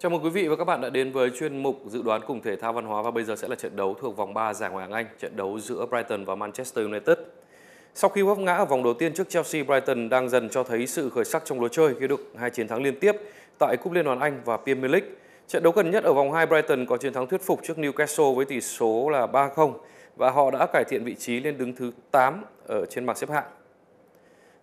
Chào mừng quý vị và các bạn đã đến với chuyên mục dự đoán cùng thể thao văn hóa và bây giờ sẽ là trận đấu thuộc vòng 3 giải Ngoại hạng Anh, trận đấu giữa Brighton và Manchester United. Sau khi vấp ngã ở vòng đầu tiên trước Chelsea, Brighton đang dần cho thấy sự khởi sắc trong lối chơi khi được hai chiến thắng liên tiếp tại Cúp Liên đoàn Anh và Premier League. Trận đấu gần nhất ở vòng 2 Brighton có chiến thắng thuyết phục trước Newcastle với tỷ số là 3-0 và họ đã cải thiện vị trí lên đứng thứ 8 ở trên bảng xếp hạng.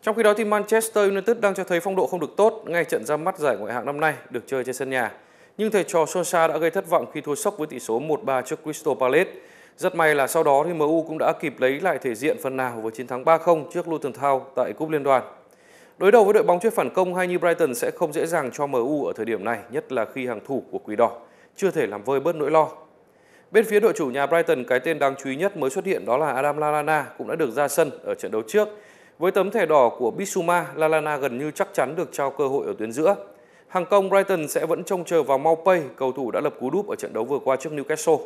Trong khi đó thì Manchester United đang cho thấy phong độ không được tốt ngay trận ra mắt giải ngoại hạng năm nay được chơi trên sân nhà. Nhưng thầy trò Sosa đã gây thất vọng khi thua sốc với tỷ số 1-3 trước Crystal Palace. Rất may là sau đó thì MU cũng đã kịp lấy lại thể diện phần nào với chiến thắng 3-0 trước Luton Town tại Cúp Liên đoàn. Đối đầu với đội bóng chuyên phản công hay như Brighton sẽ không dễ dàng cho MU ở thời điểm này, nhất là khi hàng thủ của Quỷ Đỏ chưa thể làm vơi bớt nỗi lo. Bên phía đội chủ nhà Brighton, cái tên đáng chú ý nhất mới xuất hiện đó là Adam Lallana cũng đã được ra sân ở trận đấu trước. Với tấm thẻ đỏ của Bissouma, Lallana gần như chắc chắn được trao cơ hội ở tuyến giữa. Hàng công Brighton sẽ vẫn trông chờ vào Maupay, cầu thủ đã lập cú đúp ở trận đấu vừa qua trước Newcastle.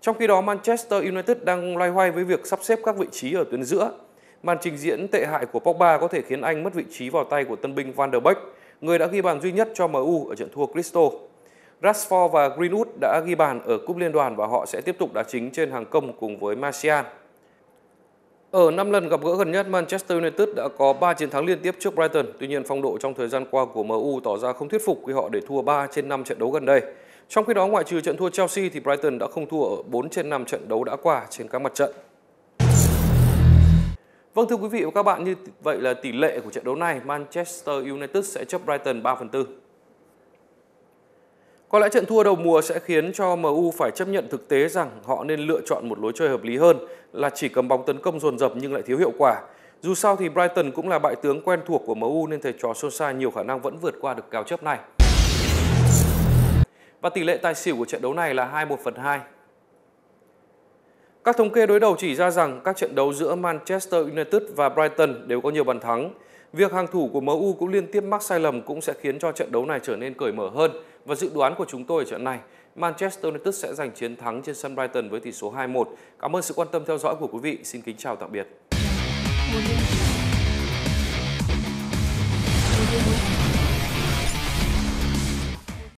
Trong khi đó, Manchester United đang loay hoay với việc sắp xếp các vị trí ở tuyến giữa. Màn trình diễn tệ hại của Pogba có thể khiến Anh mất vị trí vào tay của tân binh Van der Beek, người đã ghi bàn duy nhất cho MU ở trận thua Crystal. Rashford và Greenwood đã ghi bàn ở cúp liên đoàn và họ sẽ tiếp tục đá chính trên hàng công cùng với Martial. Ở 5 lần gặp gỡ gần nhất, Manchester United đã có 3 chiến thắng liên tiếp trước Brighton. Tuy nhiên, phong độ trong thời gian qua của MU tỏ ra không thuyết phục khi họ để thua 3 trên 5 trận đấu gần đây. Trong khi đó, ngoại trừ trận thua Chelsea thì Brighton đã không thua ở 4 trên 5 trận đấu đã qua trên các mặt trận. Vâng thưa quý vị và các bạn, như vậy là tỷ lệ của trận đấu này, Manchester United sẽ chấp Brighton 3 phần 4. Có lẽ trận thua đầu mùa sẽ khiến cho MU phải chấp nhận thực tế rằng họ nên lựa chọn một lối chơi hợp lý hơn là chỉ cầm bóng tấn công dồn dập nhưng lại thiếu hiệu quả. Dù sao thì Brighton cũng là bại tướng quen thuộc của MU nên thầy trò Solskjaer nhiều khả năng vẫn vượt qua được cao chấp này. Và tỷ lệ tài xỉu của trận đấu này là 21 phần 2. Các thống kê đối đầu chỉ ra rằng các trận đấu giữa Manchester United và Brighton đều có nhiều bàn thắng. Việc hàng thủ của MU cũng liên tiếp mắc sai lầm cũng sẽ khiến cho trận đấu này trở nên cởi mở hơn và dự đoán của chúng tôi ở trận này, Manchester United sẽ giành chiến thắng trên sân Brighton với tỷ số 2-1. Cảm ơn sự quan tâm theo dõi của quý vị. Xin kính chào tạm biệt.